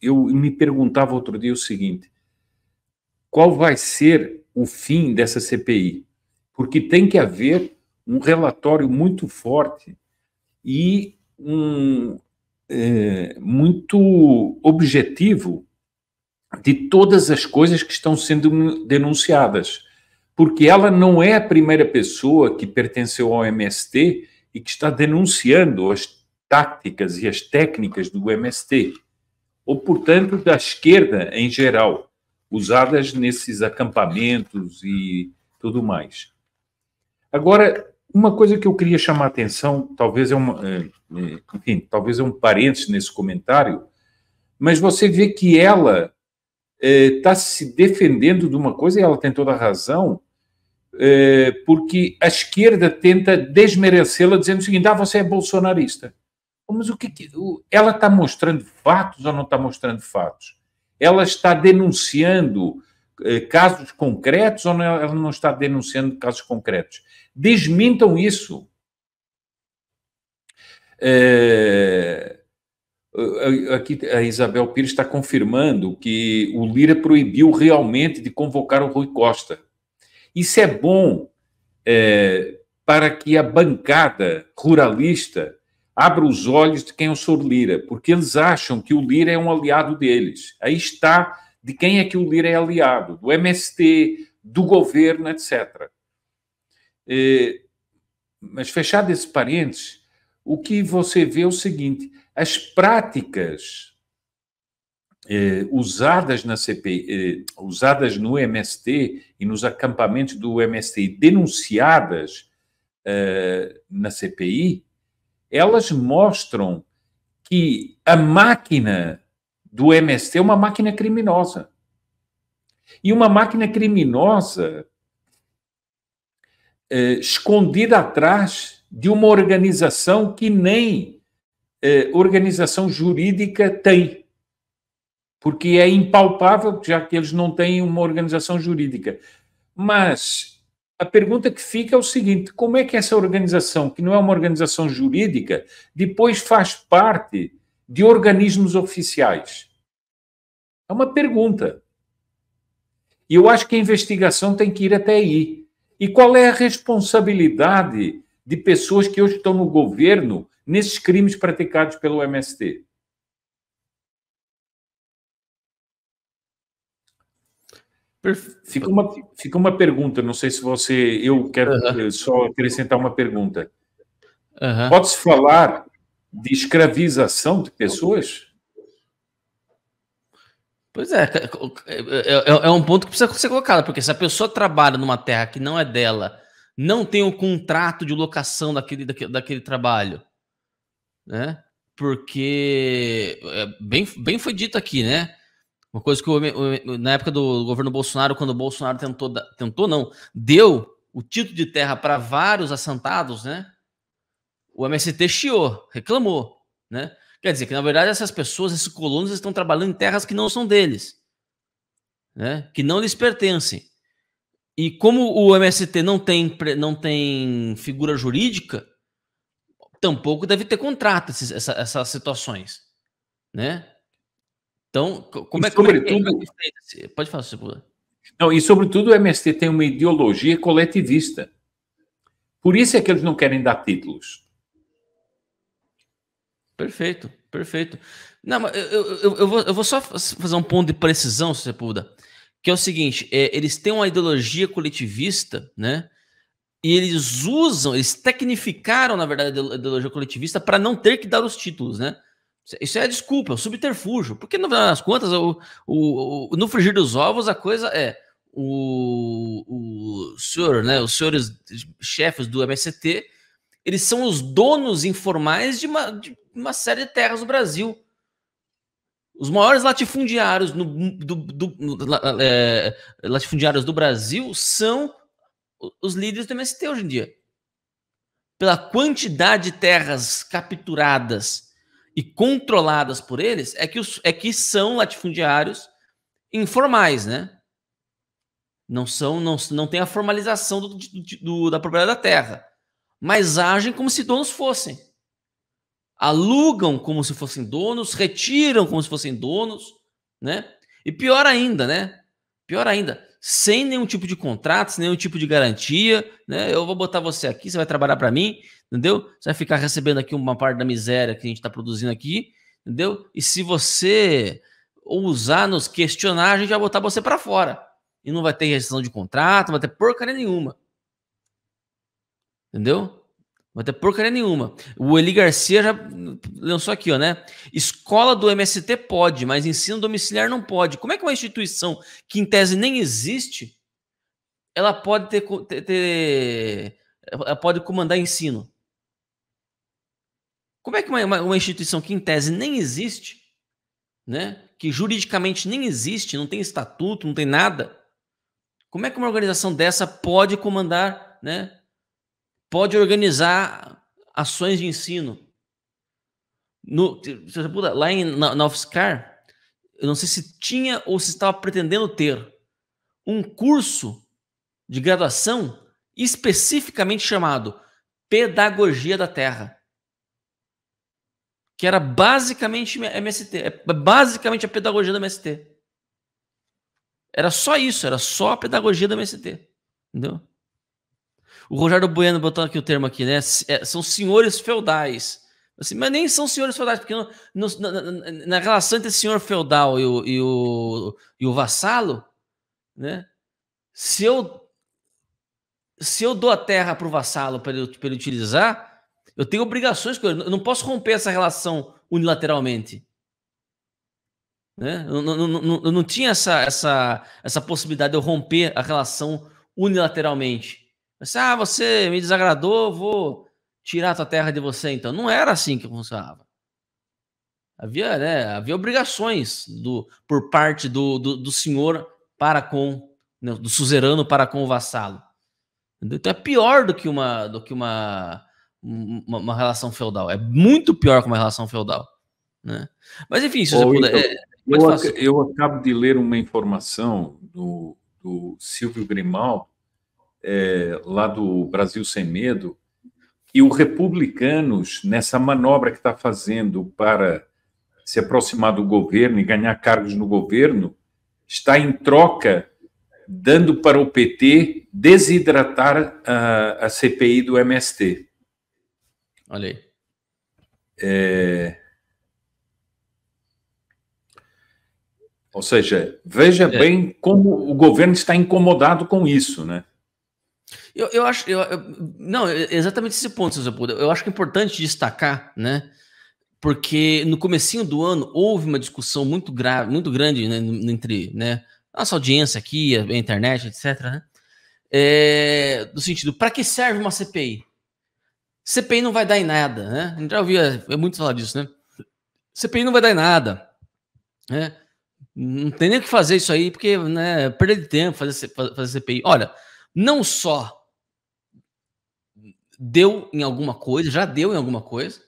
eu me perguntava outro dia o seguinte: qual vai ser o fim dessa CPI? Porque tem que haver um relatório muito forte e um, é, muito objetivo de todas as coisas que estão sendo denunciadas, porque ela não é a primeira pessoa que pertenceu ao MST e que está denunciando as táticas e as técnicas do MST ou, portanto, da esquerda em geral, usadas nesses acampamentos e tudo mais. Agora, uma coisa que eu queria chamar a atenção, talvez é, uma, é, é, enfim, talvez é um parênteses nesse comentário, mas você vê que ela está é, tá se defendendo de uma coisa, e ela tem toda a razão, é, porque a esquerda tenta desmerecê-la dizendo o seguinte: ah, você é bolsonarista. Mas o que, é ela está mostrando fatos ou não está mostrando fatos? Ela está denunciando eh, casos concretos ou não, ela não está denunciando casos concretos? Desmintam isso. É, aqui a Isabel Pires está confirmando que o Lira proibiu realmente de convocar o Rui Costa. Isso é bom é, para que a bancada ruralista abra os olhos de quem é o Sr. Lira, porque eles acham que o Lira é um aliado deles. Aí está de quem é que o Lira é aliado, do MST, do governo, etc. É, eh, mas fechado esse parênteses, o que você vê é o seguinte: as práticas eh, usadas na CPI, eh, usadas no MST e nos acampamentos do MST, denunciadas na CPI, elas mostram que a máquina do MST é uma máquina criminosa. E uma máquina criminosa eh, escondida atrás de uma organização que nem eh, organização jurídica tem. Porque é impalpável, já que eles não têm uma organização jurídica. Mas a pergunta que fica é o seguinte: como é que essa organização, que não é uma organização jurídica, depois faz parte de organismos oficiais? É uma pergunta. E eu acho que a investigação tem que ir até aí. E qual é a responsabilidade de pessoas que hoje estão no governo nesses crimes praticados pelo MST? Fica uma, fica uma pergunta, não sei se você. Eu quero eh, só acrescentar uma pergunta. Pode-se falar de escravização de pessoas? Pois é, é, é, é um ponto que precisa ser colocado, porque se a pessoa trabalha numa terra que não é dela, não tem um contrato de locação daquele, daquele, daquele trabalho, né? Porque, é, bem, bem foi dito aqui, né? Uma coisa que o, na época do governo Bolsonaro, quando o Bolsonaro tentou, tentou não, deu o título de terra para vários assentados, né? O MST chiou, reclamou, né? Quer dizer que na verdade essas pessoas, esses colonos estão trabalhando em terras que não são deles, né? Que não lhes pertencem. E como o MST não tem não tem figura jurídica, tampouco deve ter contrato esses, essa, essas situações, né? Então, como é, como é que é Pode falar, Cebula. Não, e sobretudo o MST tem uma ideologia coletivista. Por isso é que eles não querem dar títulos. Perfeito, perfeito. Não, mas eu, eu, eu, vou, eu vou só fazer um ponto de precisão, Sepulda, que é o seguinte: é, eles têm uma ideologia coletivista, né? E eles usam, eles tecnificaram, na verdade, a ideologia coletivista para não ter que dar os títulos, né? É, isso é desculpa, é um subterfúgio. Porque, no final das contas, o, o, o, no frigir dos ovos, a coisa é o, o senhor, né, os senhores chefes do MST, eles são os donos informais de uma, de uma série de terras do Brasil. Os maiores latifundiários, no, do, do, é, latifundiários do Brasil são os líderes do MST hoje em dia. Pela quantidade de terras capturadas e controladas por eles é que, os, é que são latifundiários informais, né? Não são, não, não tem a formalização do, do, da propriedade da terra, mas agem como se donos fossem. Alugam como se fossem donos, retiram como se fossem donos, né? E pior ainda, né? Pior ainda, sem nenhum tipo de contrato, sem nenhum tipo de garantia, né? Eu vou botar você aqui, você vai trabalhar para mim, entendeu? Você vai ficar recebendo aqui uma parte da miséria que a gente está produzindo aqui, entendeu? E se você ousar nos questionar, a gente vai botar você para fora. E não vai ter rescisão de contrato, não vai ter porcaria nenhuma. Entendeu? vai ter porcaria nenhuma. O Eli Garcia já lançou aqui, ó, né? Escola do MST pode, mas ensino domiciliar não pode. Como é que uma instituição que em tese nem existe, ela pode ter, ter, ter ela pode comandar ensino? Como é que uma, uma, uma instituição que em tese nem existe, né? Que juridicamente nem existe, não tem estatuto, não tem nada. Como é que uma organização dessa pode comandar, né? pode organizar ações de ensino. No, lá em, na, na UFSCar, eu não sei se tinha ou se estava pretendendo ter um curso de graduação especificamente chamado Pedagogia da Terra, que era basicamente MST, é, é basicamente a pedagogia da MST. Era só isso, era só a pedagogia da MST, entendeu? O Rogério Bueno botou aqui o termo aqui, né? É, são senhores feudais. Assim, mas nem são senhores feudais, porque no, no, na, na, relação entre senhor feudal e o, e o, e o vassalo, né? Se eu, se eu dou a terra para o vassalo para ele, ele utilizar, eu tenho obrigações com ele. Eu não posso romper essa relação unilateralmente. Né? Eu, não, não, não, eu não tinha essa, essa, essa possibilidade de eu romper a relação unilateralmente. Você, ah, você me desagradou, vou tirar a tua terra de você, então. Não era assim que funcionava. Havia, né, havia obrigações do, por parte do, do, do senhor para com, né, do suzerano para com o vassalo. Então é pior do que uma, do que uma, uma, uma relação feudal. É muito pior que uma relação feudal. Né? Mas enfim, se você Ou puder. Então, é, é eu, ac eu, acabo de ler uma informação do, do Silvio Grimaldo é, lá do Brasil Sem Medo, e os republicanos, nessa manobra que está fazendo para se aproximar do governo e ganhar cargos no governo, está em troca dando para o PT desidratar a, a CPI do MST. Olha aí. É... Ou seja, veja é. bem como o governo está incomodado com isso, né? Eu, eu acho. Eu, eu, não, é exatamente esse ponto, seu Sepulda. Eu acho que é importante destacar, né? Porque no comecinho do ano houve uma discussão muito grave, muito grande né, entre né, nossa audiência aqui, a internet, etc. Né? É, no sentido, para que serve uma CPI? CPI não vai dar em nada, né? A gente já ouvia é muito falar disso, né? CPI não vai dar em nada, né? Não tem nem o que fazer isso aí, porque né, é perder de tempo fazer, fazer CPI. Olha, não só deu em alguma coisa, já deu em alguma coisa,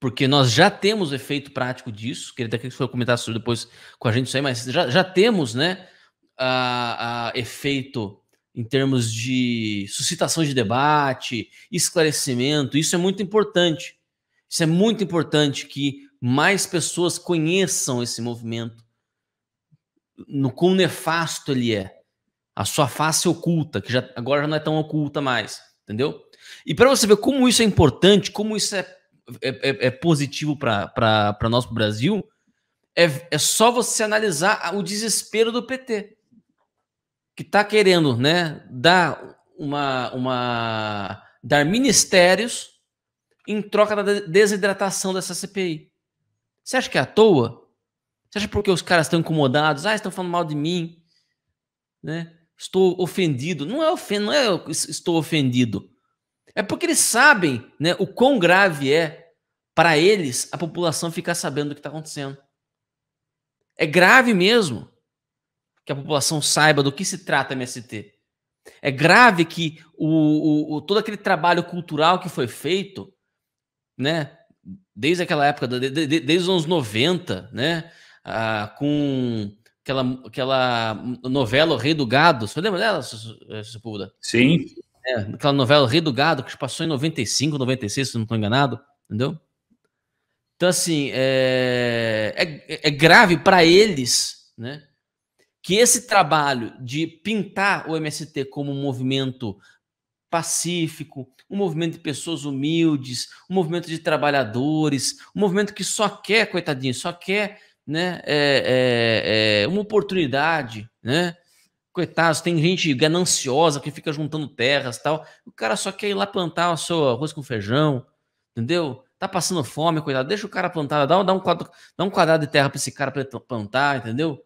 porque nós já temos efeito prático disso, queria até que você sobre depois com a gente isso aí, mas já, já temos, né, a, a efeito em termos de suscitação de debate, esclarecimento, isso é muito importante. Isso é muito importante que mais pessoas conheçam esse movimento, no quão nefasto ele é a sua face oculta, que já, agora já não é tão oculta mais, entendeu? E para você ver como isso é importante, como isso é, é, é, é positivo para nós, para o Brasil, é, é só você analisar o desespero do PT, que está querendo né, dar, uma, uma, dar ministérios em troca da desidratação dessa CPI. Você acha que é à toa? Você acha porque os caras estão incomodados? Ah, estão falando mal de mim. Né? estou ofendido. Não é, ofend... não é eu estou ofendido. É porque eles sabem né, o quão grave é para eles a população ficar sabendo do que está acontecendo. É grave mesmo que a população saiba do que se trata MST. É grave que o, o, o todo aquele trabalho cultural que foi feito, né, desde aquela época, desde os anos 90, né, ah, com aquela, aquela novela O Rei do Gado. Você lembra dela, Sepúlveda? Sim. É, aquela novela O Rei do Gado, que passou em 95, 96, se não estou enganado, entendeu? Então, assim, é, é, é grave para eles, né? Que esse trabalho de pintar o MST como um movimento pacífico, um movimento de pessoas humildes, um movimento de trabalhadores, um movimento que só quer, coitadinho, só quer né, é, é, uma oportunidade, né? Coitados, tem gente gananciosa que fica juntando terras tal. O cara só quer ir lá plantar o seu arroz com feijão, entendeu? Tá passando fome, coitado. Deixa o cara plantar, dá, dá, um, quadro, dá um quadrado de terra para esse cara pra plantar, entendeu?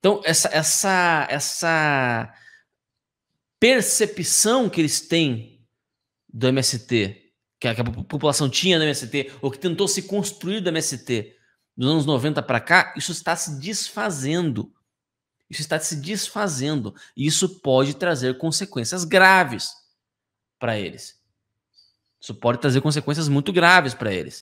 Então, essa, essa, essa percepção que eles têm do MST, que a, que a população tinha do MST, ou que tentou se construir do MST, dos anos 90 para cá, isso está se desfazendo. Isso está se desfazendo. E isso pode trazer consequências graves para eles. Isso pode trazer consequências muito graves para eles.